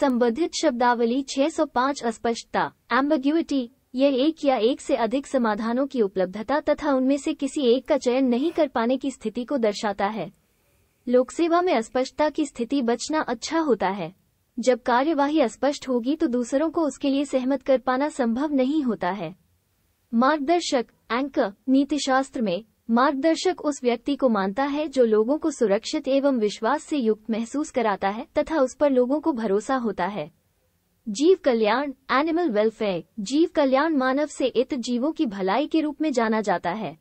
संबंधित शब्दावली 605 अस्पष्टता एम्बग्यूटी यह एक या एक से अधिक समाधानों की उपलब्धता तथा उनमें से किसी एक का चयन नहीं कर पाने की स्थिति को दर्शाता है लोकसेवा में अस्पष्टता की स्थिति बचना अच्छा होता है जब कार्यवाही अस्पष्ट होगी तो दूसरों को उसके लिए सहमत कर पाना संभव नहीं होता है मार्गदर्शक एंकर नीतिशास्त्र में मार्गदर्शक उस व्यक्ति को मानता है जो लोगों को सुरक्षित एवं विश्वास से युक्त महसूस कराता है तथा उस पर लोगों को भरोसा होता है जीव कल्याण एनिमल वेलफेयर जीव कल्याण मानव से इत जीवों की भलाई के रूप में जाना जाता है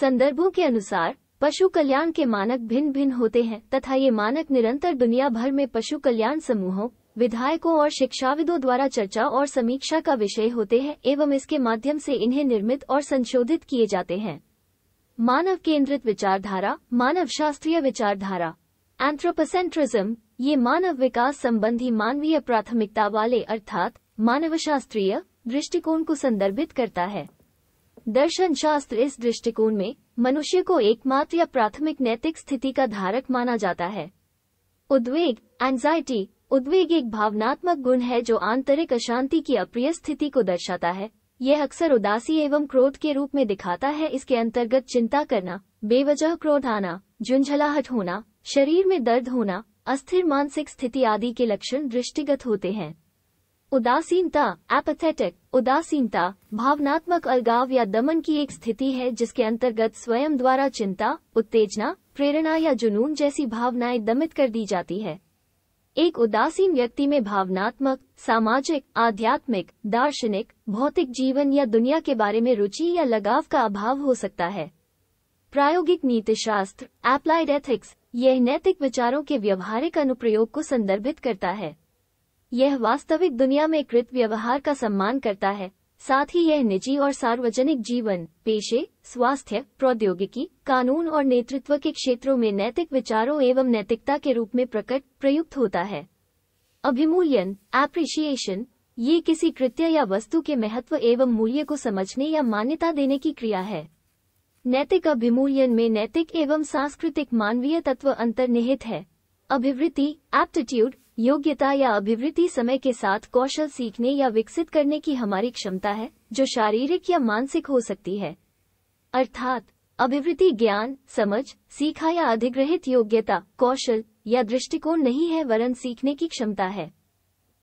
संदर्भों के अनुसार पशु कल्याण के मानक भिन्न भिन्न होते हैं तथा ये मानक निरंतर दुनिया भर में पशु कल्याण समूहों विधायकों और शिक्षाविदों द्वारा चर्चा और समीक्षा का विषय होते हैं एवं इसके माध्यम से इन्हें निर्मित और संशोधित किए जाते हैं मानव केंद्रित विचारधारा मानव शास्त्रीय विचारधारा एंथ्रोपोसेंट्रिज्म ये मानव विकास संबंधी मानवीय प्राथमिकता वाले अर्थात मानव शास्त्रीय दृष्टिकोण को संदर्भित करता है दर्शन शास्त्र इस दृष्टिकोण में मनुष्य को एकमात्र या प्राथमिक नैतिक स्थिति का धारक माना जाता है उद्वेग एंजाइटी उद्वेग एक भावनात्मक गुण है जो आंतरिक अशांति की अप्रिय स्थिति को दर्शाता है यह अक्सर उदासी एवं क्रोध के रूप में दिखाता है इसके अंतर्गत चिंता करना बेवजह क्रोध आना झुंझलाहट होना शरीर में दर्द होना अस्थिर मानसिक स्थिति आदि के लक्षण दृष्टिगत होते हैं उदासीनता एपथेटिक उदासीनता भावनात्मक अलगाव या दमन की एक स्थिति है जिसके अंतर्गत स्वयं द्वारा चिंता उत्तेजना प्रेरणा या जुनून जैसी भावनाएं दमित कर दी जाती है एक उदासीन व्यक्ति में भावनात्मक सामाजिक आध्यात्मिक दार्शनिक भौतिक जीवन या दुनिया के बारे में रुचि या लगाव का अभाव हो सकता है प्रायोगिक नीतिशास्त्र एप्लाइड एथिक्स यह नैतिक विचारों के व्यवहारिक अनुप्रयोग को संदर्भित करता है यह वास्तविक दुनिया में कृत व्यवहार का सम्मान करता है साथ ही यह निजी और सार्वजनिक जीवन पेशे स्वास्थ्य प्रौद्योगिकी कानून और नेतृत्व के क्षेत्रों में नैतिक विचारों एवं नैतिकता के रूप में प्रकट प्रयुक्त होता है अभिमूल्यन एप्रिशिएशन ये किसी कृत्य या वस्तु के महत्व एवं मूल्य को समझने या मान्यता देने की क्रिया है नैतिक अभिमूल्यन में नैतिक एवं सांस्कृतिक मानवीय तत्व अंतर्निहित है अभिवृत्ति एप्टीट्यूड योग्यता या अभिवृत्ति समय के साथ कौशल सीखने या विकसित करने की हमारी क्षमता है जो शारीरिक या मानसिक हो सकती है अर्थात अभिवृत्ति ज्ञान समझ सीखा या अधिग्रहित योग्यता कौशल या दृष्टिकोण नहीं है वरन सीखने की क्षमता है